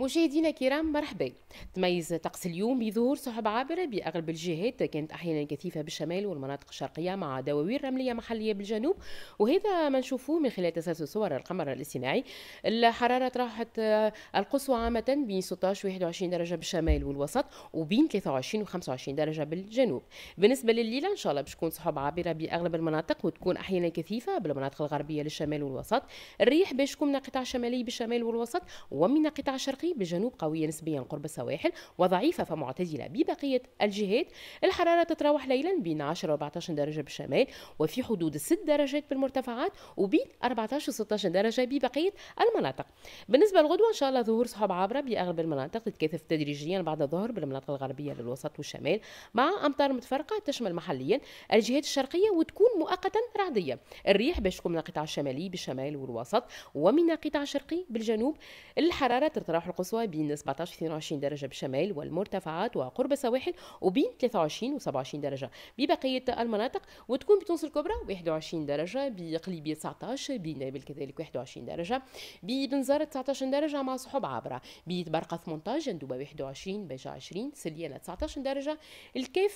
مشاهدينا الكرام مرحبا تميز طقس اليوم بظهور سحب عابرة بأغلب الجهات كانت أحيانا كثيفة بالشمال والمناطق الشرقية مع دواوير رملية محلية بالجنوب وهذا ما نشوفوه من خلال تسلسل صور القمر الاصطناعي الحرارة راحت آه، القصوى عامة بين 16 و 21 درجة بالشمال والوسط وبين 23 و 25 درجة بالجنوب بالنسبة لليلة إن شاء الله باش تكون سحب عابرة بأغلب المناطق وتكون أحيانا كثيفة بالمناطق الغربية للشمال والوسط الريح باش تكون من القطاع الشمالي بالشمال والوسط ومن القطاع الشرقي الشرقي بالجنوب قوية نسبيا قرب السواحل وضعيفة فمعتدلة ببقية الجهات الحرارة تتراوح ليلا بين 10 و 14 درجة بالشمال وفي حدود 6 درجات بالمرتفعات وبين 14 و 16 درجة ببقية المناطق بالنسبة لغدوة إن شاء الله ظهور سحب عابرة بأغلب المناطق تتكاثف تدريجيا بعد الظهر بالمناطق الغربية للوسط والشمال مع أمطار متفرقة تشمل محليا الجهات الشرقية وتكون مؤقتا رعدية الريح باش تكون من القطاع الشمالي بالشمال والوسط ومن القطاع الشرقي بالجنوب الحرارة تتراوح القصوى بين 17 22 درجة بالشمال والمرتفعات وقرب السواحل وبين 23 و 27 درجة ببقية المناطق وتكون بتونس الكبرى 21 درجة بقليبية 19 بنابل كذلك 21 درجة ببنزرت 19 درجة مع صحب عابرة بتبرقة 18 جندوبه 21 بجا 20 سليانة 19 درجة الكيف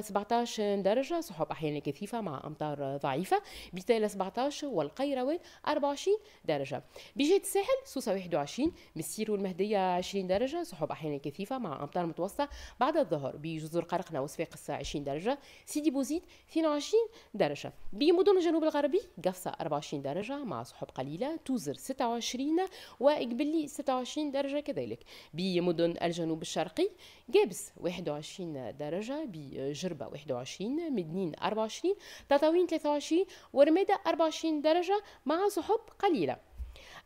17 آه، درجة سحب أحيانا كثيفة مع أمطار ضعيفة بتالا 17 والقيروان 24 درجة بجهة الساحل سوسة 21 مسير المهدية 20 درجة سحب أحيانا كثيفة مع أمطار متوسطة بعد الظهر بجزر قرقنة وصفاقس 20 درجة سيدي بوزيد 22 درجة بمدن الجنوب الغربي قفصة 24 درجة مع سحب قليلة توزر 26 وإقبلي 26 درجة كذلك بمدن الجنوب الشرقي جابس 21 درجة بجربة 21 مدنين 24 تطاوين 23 ورمادة 24 درجة مع سحب قليلة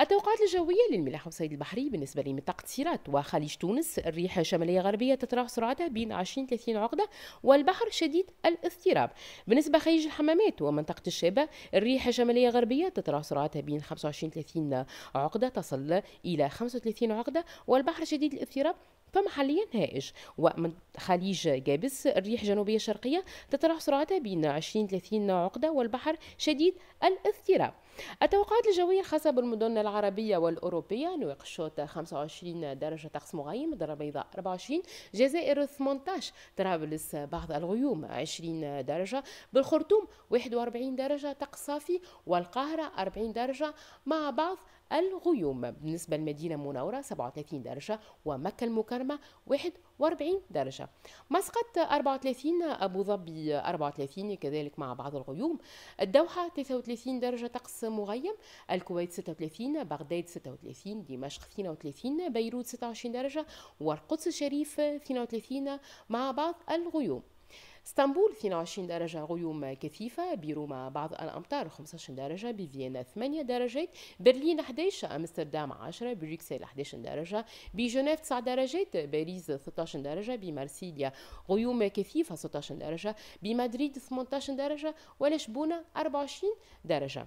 التوقعات الجوية للملاحة وصيد البحري بالنسبة لمنطقة سيرات وخليج تونس الريح الشمالية غربية تتراوح سرعتها بين 20 30 عقدة والبحر شديد الاضطراب بالنسبة خليج الحمامات ومنطقة الشابة الريح الشمالية غربية تتراوح سرعتها بين 25 30 عقدة تصل إلى 35 عقدة والبحر شديد الاضطراب فمحليا هائج ومن خليج جابس الريح الجنوبية الشرقية تتراوح سرعتها بين 20 30 عقدة والبحر شديد الاضطراب التوقعات الجوية الخاصة بالمدن العربية والأوروبية نواكشوط 25 درجة طقس مغيم درة بيضاء 24 جزائر 18 طرابلس بعض الغيوم 20 درجة بالخرطوم 41 درجة طقس صافي والقاهرة 40 درجة مع بعض الغيوم بالنسبة للمدينة المنورة 37 درجة ومكة المكرمة 41 درجة مسقط 34 أبو ظبي 34 كذلك مع بعض الغيوم الدوحة 33 درجة طقس مغيم الكويت 36 بغداد 36 دمشق 32 بيروت 26 درجة والقدس الشريف 32 مع بعض الغيوم اسطنبول 22 درجة غيوم كثيفة بروما بعض الأمطار 15 درجة بفيينا 8 درجات برلين 11 أمستردام 10 بروكسل 11 درجة بجنيف 9 درجات باريس 16 درجة بمارسيليا غيوم كثيفة 16 درجة بمدريد 18 درجة ولشبونة 24 درجة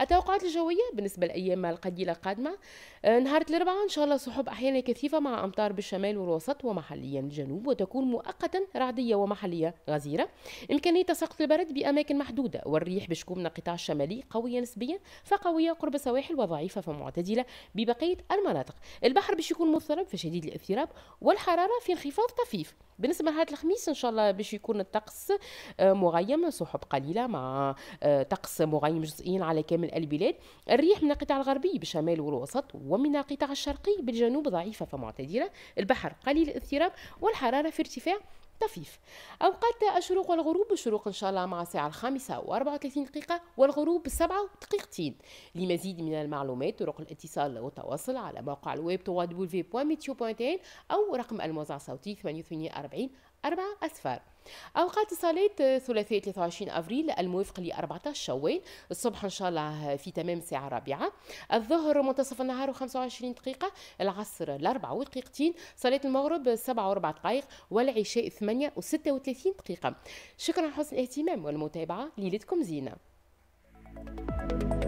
التوقعات الجوية بالنسبة للأيام القليلة القادمة آه، نهار الأربعاء إن شاء الله سحب أحيانا كثيفة مع أمطار بالشمال والوسط ومحليا الجنوب وتكون مؤقتا رعدية ومحلية غزيرة إمكانية تساقط البرد بأماكن محدودة والريح باش تكون من القطاع الشمالي قوية نسبيا فقوية قرب السواحل وضعيفة فمعتدلة ببقية المناطق البحر باش يكون مضطرب فشديد الاضطراب والحرارة في انخفاض طفيف بالنسبة لنهار الخميس إن شاء الله باش يكون الطقس آه، مغيم سحب قليلة مع آه، طقس مغيم جزئيا على كامل البلاد الرياح من القطاع الغربي بالشمال والوسط ومن القطاع الشرقي بالجنوب ضعيفة فمعتدلة البحر قليل الاضطراب والحرارة في ارتفاع طفيف أوقات الشروق والغروب الشروق إن شاء الله مع الساعة الخامسة و34 دقيقة والغروب سبعة دقيقتين لمزيد من المعلومات طرق الاتصال والتواصل على موقع الويب www.meteo.in أو رقم الموزع الصوتي 8840 أربعة أسفار أوقات صلاة ثلاثاء 23 أفريل الموافق ل 14 شوال الصبح إن شاء الله آه، في تمام الساعة الرابعة الظهر منتصف النهار و25 دقيقة العصر الأربعة ودقيقتين صلاة المغرب 7 و 4 دقائق والعشاء 8 و 36 دقيقة شكرا حسن الاهتمام والمتابعة ليلتكم زينة thank you